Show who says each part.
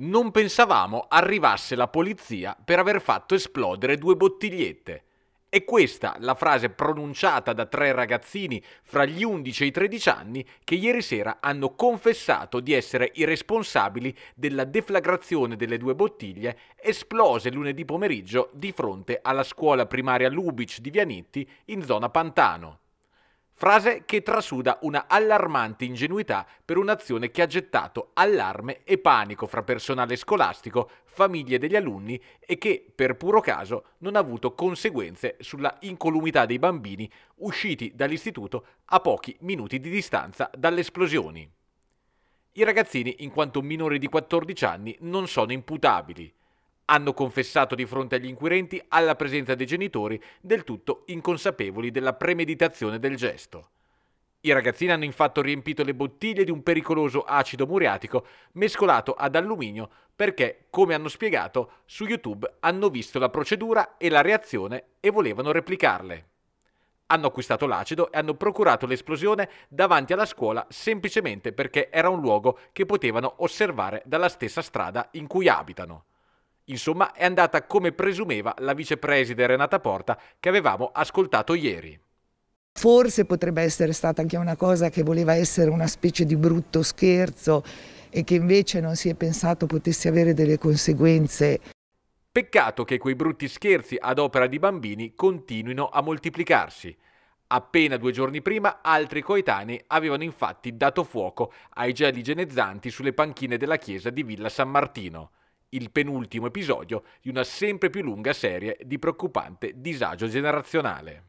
Speaker 1: Non pensavamo arrivasse la polizia per aver fatto esplodere due bottigliette. È questa la frase pronunciata da tre ragazzini fra gli 11 e i 13 anni che ieri sera hanno confessato di essere i responsabili della deflagrazione delle due bottiglie esplose lunedì pomeriggio di fronte alla scuola primaria Lubic di Vianitti in zona Pantano. Frase che trasuda una allarmante ingenuità per un'azione che ha gettato allarme e panico fra personale scolastico, famiglie degli alunni e che, per puro caso, non ha avuto conseguenze sulla incolumità dei bambini usciti dall'istituto a pochi minuti di distanza dalle esplosioni. I ragazzini, in quanto minori di 14 anni, non sono imputabili hanno confessato di fronte agli inquirenti alla presenza dei genitori, del tutto inconsapevoli della premeditazione del gesto. I ragazzini hanno infatti riempito le bottiglie di un pericoloso acido muriatico mescolato ad alluminio perché, come hanno spiegato, su YouTube hanno visto la procedura e la reazione e volevano replicarle. Hanno acquistato l'acido e hanno procurato l'esplosione davanti alla scuola semplicemente perché era un luogo che potevano osservare dalla stessa strada in cui abitano. Insomma, è andata come presumeva la vicepreside Renata Porta che avevamo ascoltato ieri.
Speaker 2: Forse potrebbe essere stata anche una cosa che voleva essere una specie di brutto scherzo e che invece non si è pensato potesse avere delle conseguenze.
Speaker 1: Peccato che quei brutti scherzi ad opera di bambini continuino a moltiplicarsi. Appena due giorni prima altri coetanei avevano infatti dato fuoco ai gel genezzanti sulle panchine della chiesa di Villa San Martino il penultimo episodio di una sempre più lunga serie di preoccupante disagio generazionale.